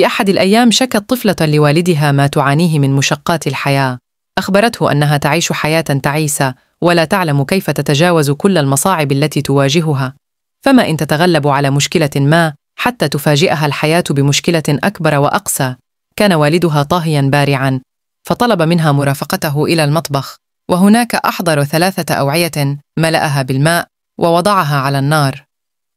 في أحد الأيام شكت طفلة لوالدها ما تعانيه من مشقات الحياة أخبرته أنها تعيش حياة تعيسة ولا تعلم كيف تتجاوز كل المصاعب التي تواجهها فما إن تتغلب على مشكلة ما حتى تفاجئها الحياة بمشكلة أكبر وأقسى كان والدها طاهيا بارعا فطلب منها مرافقته إلى المطبخ وهناك أحضر ثلاثة أوعية ملأها بالماء ووضعها على النار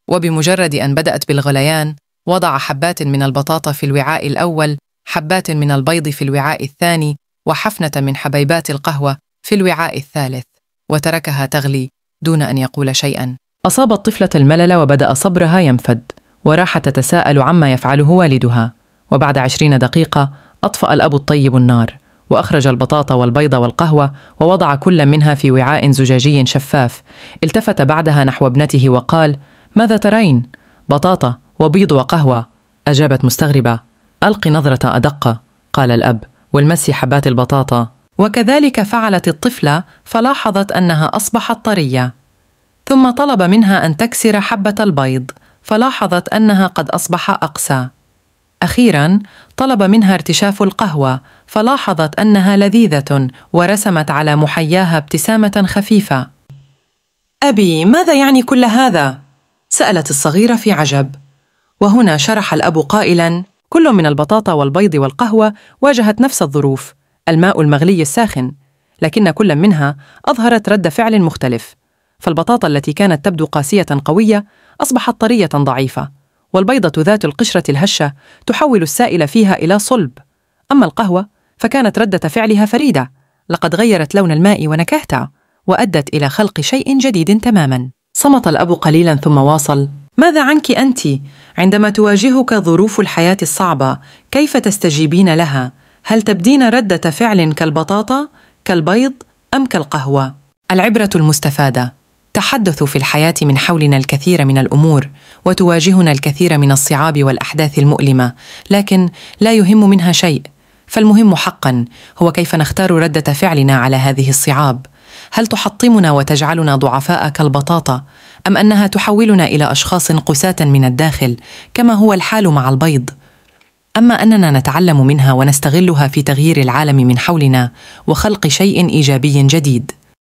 وبمجرد أن بدأت بالغليان وضع حبات من البطاطا في الوعاء الأول، حبات من البيض في الوعاء الثاني، وحفنة من حبيبات القهوة في الوعاء الثالث، وتركها تغلي دون أن يقول شيئًا. أصاب الطفلة الملل وبدأ صبرها ينفد، وراح تتساءل عما يفعله والدها، وبعد عشرين دقيقة أطفأ الأب الطيب النار، وأخرج البطاطا والبيض والقهوة ووضع كل منها في وعاء زجاجي شفاف، التفت بعدها نحو ابنته وقال: ماذا ترين؟ بطاطا، وبيض وقهوة أجابت مستغربة ألقي نظرة أدق قال الأب والمسي حبات البطاطا وكذلك فعلت الطفلة فلاحظت أنها أصبحت طرية ثم طلب منها أن تكسر حبة البيض فلاحظت أنها قد أصبح أقسى أخيرا طلب منها ارتشاف القهوة فلاحظت أنها لذيذة ورسمت على محياها ابتسامة خفيفة أبي ماذا يعني كل هذا؟ سألت الصغيرة في عجب وهنا شرح الأب قائلاً: كل من البطاطا والبيض والقهوة واجهت نفس الظروف، الماء المغلي الساخن، لكن كل منها أظهرت رد فعل مختلف، فالبطاطا التي كانت تبدو قاسية قوية أصبحت طرية ضعيفة، والبيضة ذات القشرة الهشة تحول السائل فيها إلى صلب، أما القهوة فكانت ردة فعلها فريدة، لقد غيرت لون الماء ونكهته، وأدت إلى خلق شيء جديد تماماً. صمت الأب قليلا ثم واصل: ماذا عنك أنتِ؟ عندما تواجهك ظروف الحياه الصعبه كيف تستجيبين لها هل تبدين رده فعل كالبطاطا كالبيض ام كالقهوه العبره المستفاده تحدث في الحياه من حولنا الكثير من الامور وتواجهنا الكثير من الصعاب والاحداث المؤلمه لكن لا يهم منها شيء فالمهم حقا هو كيف نختار رده فعلنا على هذه الصعاب هل تحطمنا وتجعلنا ضعفاء كالبطاطا ام انها تحولنا الى اشخاص قساة من الداخل كما هو الحال مع البيض اما اننا نتعلم منها ونستغلها في تغيير العالم من حولنا وخلق شيء ايجابي جديد